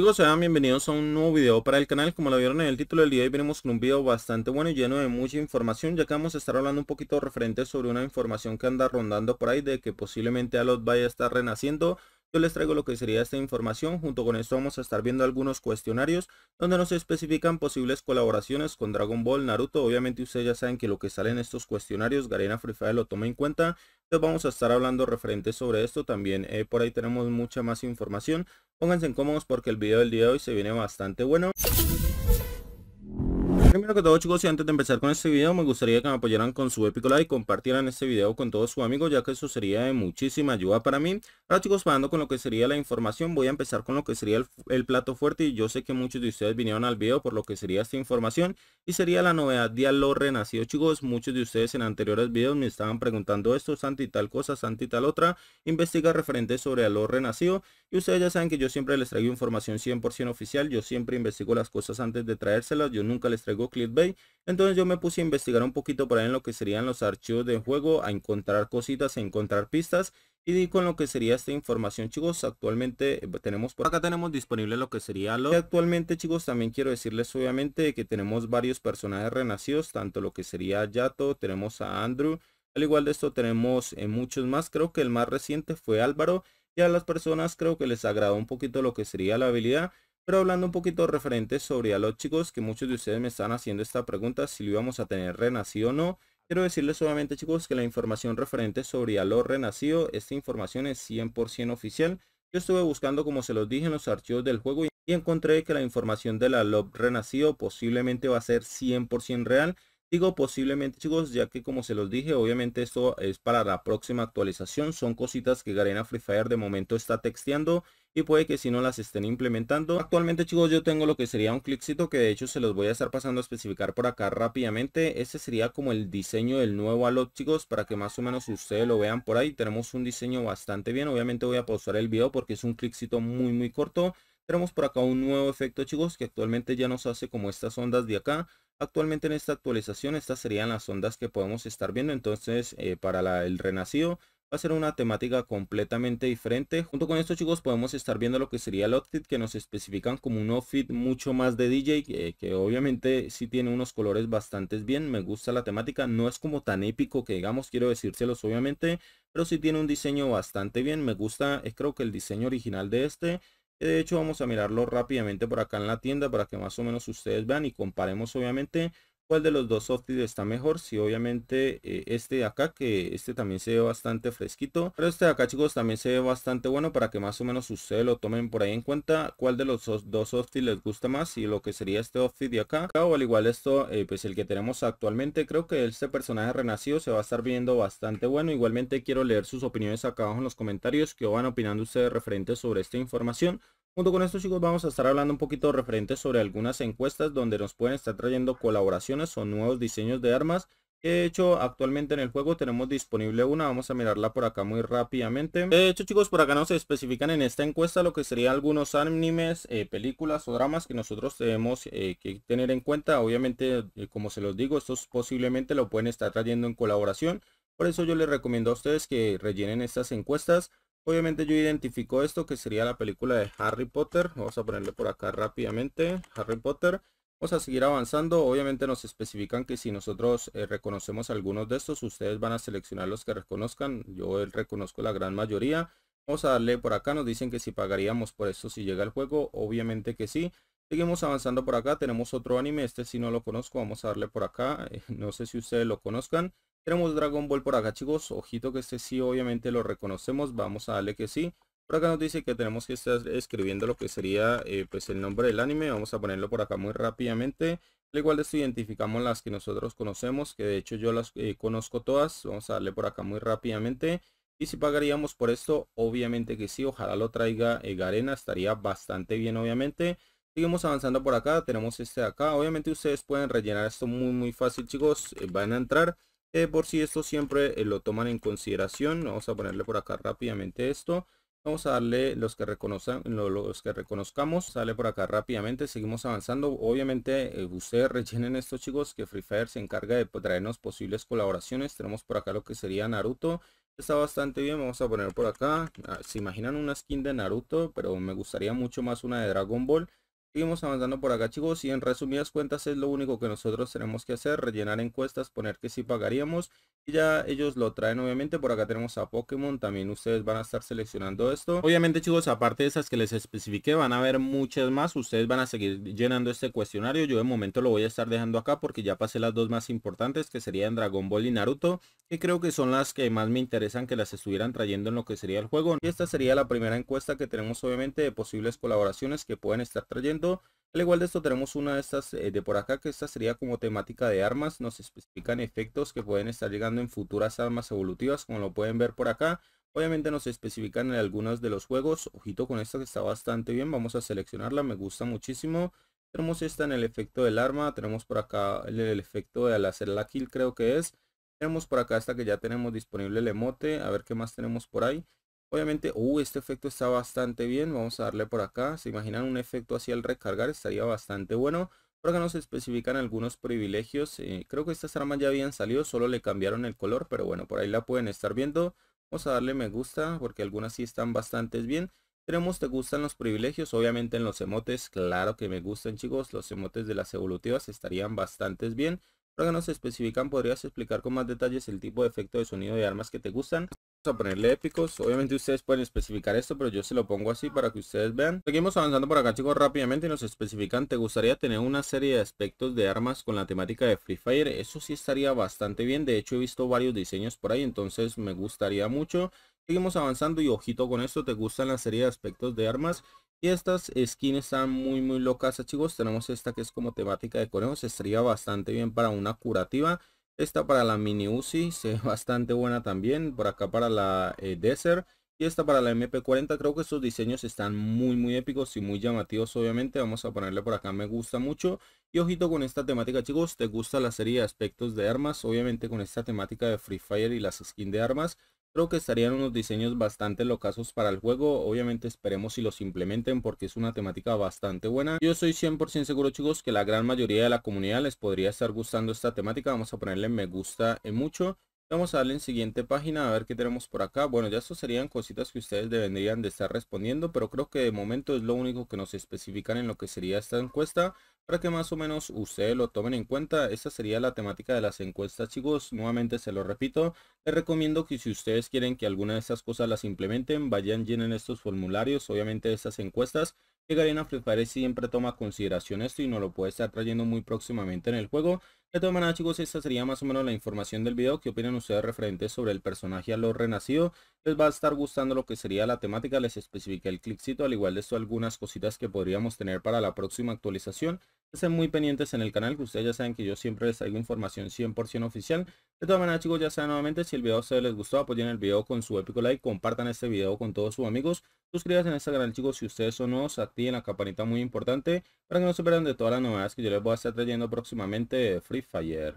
amigos sean bienvenidos a un nuevo video para el canal, como lo vieron en el título del día, hoy venimos con un video bastante bueno y lleno de mucha información, ya que vamos a estar hablando un poquito referente sobre una información que anda rondando por ahí de que posiblemente Alot vaya a estar renaciendo, yo les traigo lo que sería esta información, junto con esto vamos a estar viendo algunos cuestionarios donde nos especifican posibles colaboraciones con Dragon Ball, Naruto, obviamente ustedes ya saben que lo que sale en estos cuestionarios, Garena Free Fire lo toma en cuenta, vamos a estar hablando referente sobre esto también eh, por ahí tenemos mucha más información pónganse en cómodos porque el video del día de hoy se viene bastante bueno Primero que todo chicos y antes de empezar con este video me gustaría que me apoyaran con su épico like, compartieran este video con todos sus amigos ya que eso sería de muchísima ayuda para mí. Ahora chicos pasando con lo que sería la información voy a empezar con lo que sería el, plato fuerte y yo sé que muchos de ustedes vinieron al video por lo que sería esta información y sería la novedad de Alor Renacido chicos. Muchos de ustedes en anteriores videos me estaban preguntando esto, Santi tal cosa, Santi tal otra, investiga referente sobre Alor Renacido y ustedes ya saben que yo siempre les traigo información 100% oficial, yo siempre investigo las cosas antes de traérselas, yo nunca les traigo Bay. Entonces yo me puse a investigar un poquito por ahí en lo que serían los archivos de juego, a encontrar cositas, a encontrar pistas y di con lo que sería esta información chicos actualmente eh, tenemos por acá tenemos disponible lo que sería lo actualmente chicos también quiero decirles obviamente que tenemos varios personajes renacidos tanto lo que sería Yato tenemos a Andrew al igual de esto tenemos eh, muchos más creo que el más reciente fue Álvaro y a las personas creo que les agradó un poquito lo que sería la habilidad pero hablando un poquito referente sobre los chicos, que muchos de ustedes me están haciendo esta pregunta, si lo íbamos a tener renacido o no. Quiero decirles solamente chicos que la información referente sobre lo renacido, esta información es 100% oficial. Yo estuve buscando como se los dije en los archivos del juego y encontré que la información del Alot renacido posiblemente va a ser 100% real. Digo posiblemente chicos, ya que como se los dije, obviamente esto es para la próxima actualización. Son cositas que Garena Free Fire de momento está texteando y puede que si no las estén implementando. Actualmente chicos yo tengo lo que sería un cliccito que de hecho se los voy a estar pasando a especificar por acá rápidamente. Este sería como el diseño del nuevo Alot chicos para que más o menos ustedes lo vean por ahí. Tenemos un diseño bastante bien. Obviamente voy a pausar el video porque es un cliccito muy muy corto. Tenemos por acá un nuevo efecto chicos que actualmente ya nos hace como estas ondas de acá Actualmente en esta actualización estas serían las ondas que podemos estar viendo, entonces eh, para el renacido va a ser una temática completamente diferente. Junto con esto chicos podemos estar viendo lo que sería el outfit que nos especifican como un outfit mucho más de DJ eh, que obviamente sí tiene unos colores bastante bien, me gusta la temática, no es como tan épico que digamos, quiero decírselos obviamente, pero sí tiene un diseño bastante bien, me gusta, eh, creo que el diseño original de este... De hecho, vamos a mirarlo rápidamente por acá en la tienda para que más o menos ustedes vean y comparemos obviamente cuál de los dos softies está mejor. Si obviamente eh, este de acá, que este también se ve bastante fresquito. Pero este de acá, chicos, también se ve bastante bueno para que más o menos ustedes lo tomen por ahí en cuenta. Cuál de los dos softies les gusta más y lo que sería este outfit de acá. O al igual esto, eh, pues el que tenemos actualmente. Creo que este personaje renacido se va a estar viendo bastante bueno. Igualmente quiero leer sus opiniones acá abajo en los comentarios. Que van opinando ustedes referentes sobre esta información. Junto con esto chicos vamos a estar hablando un poquito referente sobre algunas encuestas donde nos pueden estar trayendo colaboraciones o nuevos diseños de armas. De hecho, actualmente en el juego tenemos disponible una, vamos a mirarla por acá muy rápidamente. De hecho chicos, por acá se especifican en esta encuesta lo que serían algunos animes, eh, películas o dramas que nosotros tenemos eh, que tener en cuenta. Obviamente, eh, como se los digo, estos posiblemente lo pueden estar trayendo en colaboración. Por eso yo les recomiendo a ustedes que rellenen estas encuestas Obviamente yo identifico esto que sería la película de Harry Potter. Vamos a ponerle por acá rápidamente Harry Potter. Vamos a seguir avanzando. Obviamente nos especifican que si nosotros eh, reconocemos algunos de estos, ustedes van a seleccionar los que reconozcan. Yo reconozco la gran mayoría. Vamos a darle por acá. Nos dicen que si pagaríamos por esto si llega el juego. Obviamente que sí. Seguimos avanzando por acá. Tenemos otro anime. Este si no lo conozco. Vamos a darle por acá. No sé si ustedes lo conozcan. Tenemos Dragon Ball por acá chicos, ojito que este sí obviamente lo reconocemos, vamos a darle que sí. Por acá nos dice que tenemos que estar escribiendo lo que sería eh, pues el nombre del anime, vamos a ponerlo por acá muy rápidamente. Al igual de esto identificamos las que nosotros conocemos, que de hecho yo las eh, conozco todas, vamos a darle por acá muy rápidamente. Y si pagaríamos por esto, obviamente que sí, ojalá lo traiga eh, Garena, estaría bastante bien obviamente. Seguimos avanzando por acá, tenemos este de acá, obviamente ustedes pueden rellenar esto muy muy fácil chicos, van a entrar. Eh, por si esto siempre eh, lo toman en consideración. Vamos a ponerle por acá rápidamente esto. Vamos a darle los que, reconozcan, los que reconozcamos, sale por acá rápidamente, seguimos avanzando. Obviamente eh, ustedes rellenen esto chicos, que Free Fire se encarga de traernos posibles colaboraciones. Tenemos por acá lo que sería Naruto, está bastante bien, vamos a poner por acá. Ah, se imaginan una skin de Naruto, pero me gustaría mucho más una de Dragon Ball. Seguimos avanzando por acá chicos y en resumidas cuentas es lo único que nosotros tenemos que hacer, rellenar encuestas, poner que sí pagaríamos y ya ellos lo traen obviamente, por acá tenemos a Pokémon, también ustedes van a estar seleccionando esto. Obviamente chicos, aparte de esas que les especifique van a haber muchas más, ustedes van a seguir llenando este cuestionario, yo de momento lo voy a estar dejando acá porque ya pasé las dos más importantes que serían Dragon Ball y Naruto, que creo que son las que más me interesan que las estuvieran trayendo en lo que sería el juego. Y esta sería la primera encuesta que tenemos obviamente de posibles colaboraciones que pueden estar trayendo al igual de esto tenemos una de estas eh, de por acá que esta sería como temática de armas. Nos especifican efectos que pueden estar llegando en futuras armas evolutivas como lo pueden ver por acá. Obviamente nos especifican en algunos de los juegos. Ojito con esta que está bastante bien. Vamos a seleccionarla. Me gusta muchísimo. Tenemos esta en el efecto del arma. Tenemos por acá el, efecto de al hacer la kill creo que es. Tenemos por acá esta que ya tenemos disponible el emote. A ver qué más tenemos por ahí. Obviamente, uh, este efecto está bastante bien. Vamos a darle por acá. ¿Se imaginan un efecto así al recargar? Estaría bastante bueno. Por acá nos especifican algunos privilegios. Eh, creo que estas armas ya habían salido, solo le cambiaron el color. Pero bueno, por ahí la pueden estar viendo. Vamos a darle me gusta porque algunas sí están bastante bien. Tenemos te gustan los privilegios, obviamente en los emotes, claro que me gustan chicos, los emotes de las evolutivas estarían bastante bien. Por no nos especifican, podrías explicar con más detalles el tipo de efecto de sonido de armas que te gustan a ponerle épicos obviamente ustedes pueden especificar esto pero yo se lo pongo así para que ustedes vean seguimos avanzando por acá chicos rápidamente nos especifican te gustaría tener una serie de aspectos de armas con la temática de free fire eso sí estaría bastante bien de hecho he visto varios diseños por ahí entonces me gustaría mucho seguimos avanzando y ojito con esto te gustan la serie de aspectos de armas y estas skins están muy muy locas chicos tenemos esta que es como temática de coreos estaría bastante bien para una curativa esta para la mini Uzi, es bastante buena también. Por acá para la eh, Desert. Y esta para la MP40. Creo que estos diseños están muy muy épicos y muy llamativos obviamente. Vamos a ponerle por acá me gusta mucho. Y ojito con esta temática chicos. Te gusta la serie de aspectos de armas. Obviamente con esta temática de Free Fire y las skins de armas. Creo que estarían unos diseños bastante locazos para el juego, obviamente esperemos si los implementen porque es una temática bastante buena. Yo soy 100% seguro chicos que la gran mayoría de la comunidad les podría estar gustando esta temática, vamos a ponerle me gusta en mucho. Vamos a darle en siguiente página a ver qué tenemos por acá. Bueno, ya estos serían cositas que ustedes deberían de estar respondiendo, pero creo que de momento es lo único que nos especifican en lo que sería esta encuesta. Para que más o menos ustedes lo tomen en cuenta, esta sería la temática de las encuestas chicos, nuevamente se lo repito, les recomiendo que si ustedes quieren que alguna de estas cosas las implementen, vayan llenen estos formularios, obviamente estas encuestas, que Garena Free siempre toma consideración esto y no lo puede estar trayendo muy próximamente en el juego, de todas maneras chicos, esta sería más o menos la información del video. ¿Qué opinan ustedes referente sobre el personaje a lo renacido? Les va a estar gustando lo que sería la temática, les especifique el cliccito, al igual de esto algunas cositas que podríamos tener para la próxima actualización. Estén muy pendientes en el canal, que ustedes ya saben que yo siempre les traigo información 100% oficial. De todas maneras chicos, ya saben nuevamente, si el video a ustedes les gustó, apoyen el video con su épico like, compartan este video con todos sus amigos. Suscríbanse en este canal chicos si ustedes son nuevos, activen la campanita muy importante para que no se pierdan de todas las novedades que yo les voy a estar trayendo próximamente de Free Fire.